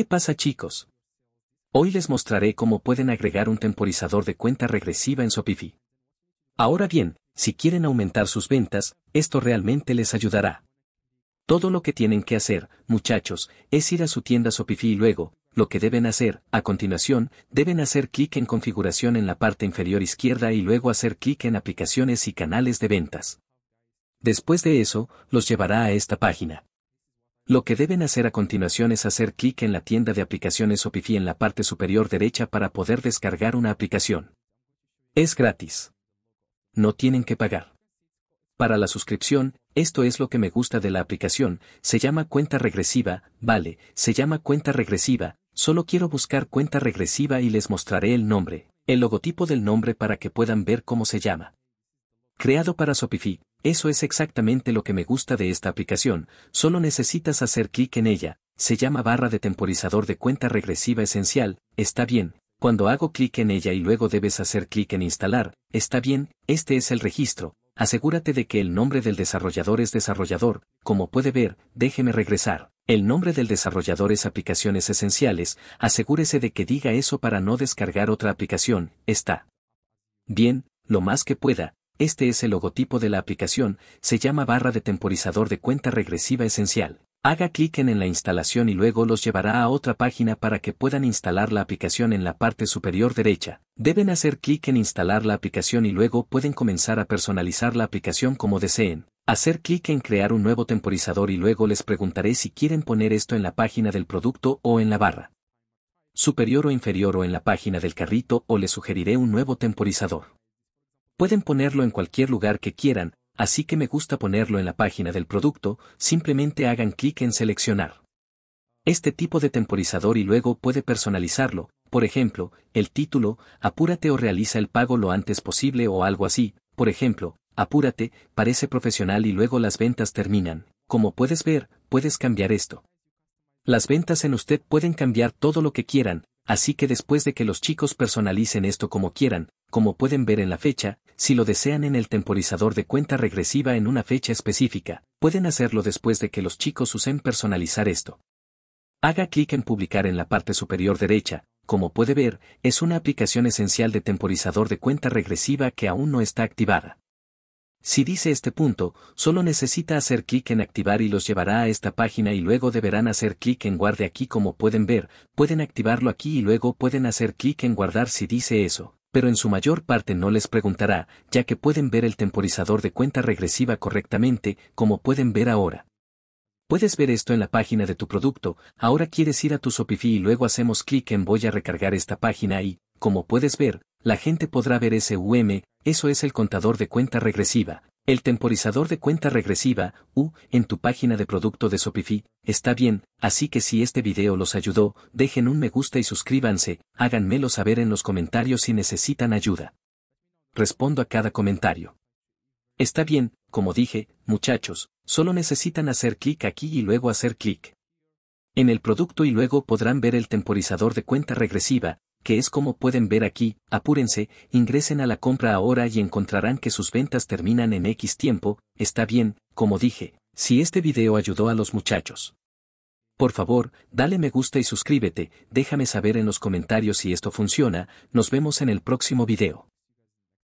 ¿Qué pasa chicos? Hoy les mostraré cómo pueden agregar un temporizador de cuenta regresiva en Shopify. Ahora bien, si quieren aumentar sus ventas, esto realmente les ayudará. Todo lo que tienen que hacer, muchachos, es ir a su tienda Shopify y luego, lo que deben hacer, a continuación, deben hacer clic en configuración en la parte inferior izquierda y luego hacer clic en aplicaciones y canales de ventas. Después de eso, los llevará a esta página. Lo que deben hacer a continuación es hacer clic en la tienda de aplicaciones Shopify en la parte superior derecha para poder descargar una aplicación. Es gratis. No tienen que pagar. Para la suscripción, esto es lo que me gusta de la aplicación, se llama cuenta regresiva, vale, se llama cuenta regresiva, solo quiero buscar cuenta regresiva y les mostraré el nombre, el logotipo del nombre para que puedan ver cómo se llama. Creado para Shopify, eso es exactamente lo que me gusta de esta aplicación, solo necesitas hacer clic en ella, se llama barra de temporizador de cuenta regresiva esencial, está bien, cuando hago clic en ella y luego debes hacer clic en instalar, está bien, este es el registro, asegúrate de que el nombre del desarrollador es desarrollador, como puede ver, déjeme regresar. El nombre del desarrollador es aplicaciones esenciales, asegúrese de que diga eso para no descargar otra aplicación, está. Bien, lo más que pueda, este es el logotipo de la aplicación, se llama barra de temporizador de cuenta regresiva esencial. Haga clic en, la instalación y luego los llevará a otra página para que puedan instalar la aplicación en la parte superior derecha. Deben hacer clic en instalar la aplicación y luego pueden comenzar a personalizar la aplicación como deseen. Hacer clic en crear un nuevo temporizador y luego les preguntaré si quieren poner esto en la página del producto o en la barra superior o inferior o en la página del carrito o les sugeriré un nuevo temporizador. Pueden ponerlo en cualquier lugar que quieran, así que me gusta ponerlo en la página del producto, simplemente hagan clic en seleccionar. Este tipo de temporizador y luego puede personalizarlo, por ejemplo, el título, apúrate o realiza el pago lo antes posible o algo así, por ejemplo, apúrate, parece profesional y luego las ventas terminan. Como puedes ver, puedes cambiar esto. Las ventas en usted pueden cambiar todo lo que quieran, así que después de que los chicos personalicen esto como quieran, como pueden ver en la fecha, si lo desean en el temporizador de cuenta regresiva en una fecha específica, pueden hacerlo después de que los chicos usen personalizar esto. Haga clic en publicar en la parte superior derecha, como puede ver, es una aplicación esencial de temporizador de cuenta regresiva que aún no está activada. Si dice este punto, solo necesita hacer clic en activar y los llevará a esta página y luego deberán hacer clic en guarde aquí como pueden ver, pueden activarlo aquí y luego pueden hacer clic en guardar si dice eso, pero en su mayor parte no les preguntará, ya que pueden ver el temporizador de cuenta regresiva correctamente, como pueden ver ahora. Puedes ver esto en la página de tu producto, ahora quieres ir a tu Shopify y luego hacemos clic en voy a recargar esta página y, como puedes ver, la gente podrá ver ese UM, eso es el contador de cuenta regresiva, el temporizador de cuenta regresiva, U, en tu página de producto de Shopify, está bien, así que si este video los ayudó, dejen un me gusta y suscríbanse, háganmelo saber en los comentarios si necesitan ayuda. Respondo a cada comentario. Está bien, como dije, muchachos, solo necesitan hacer clic aquí y luego hacer clic en el producto y luego podrán ver el temporizador de cuenta regresiva, que es como pueden ver aquí, apúrense, ingresen a la compra ahora y encontrarán que sus ventas terminan en X tiempo, está bien, como dije, si este video ayudó a los muchachos. Por favor, dale me gusta y suscríbete, déjame saber en los comentarios si esto funciona, nos vemos en el próximo video.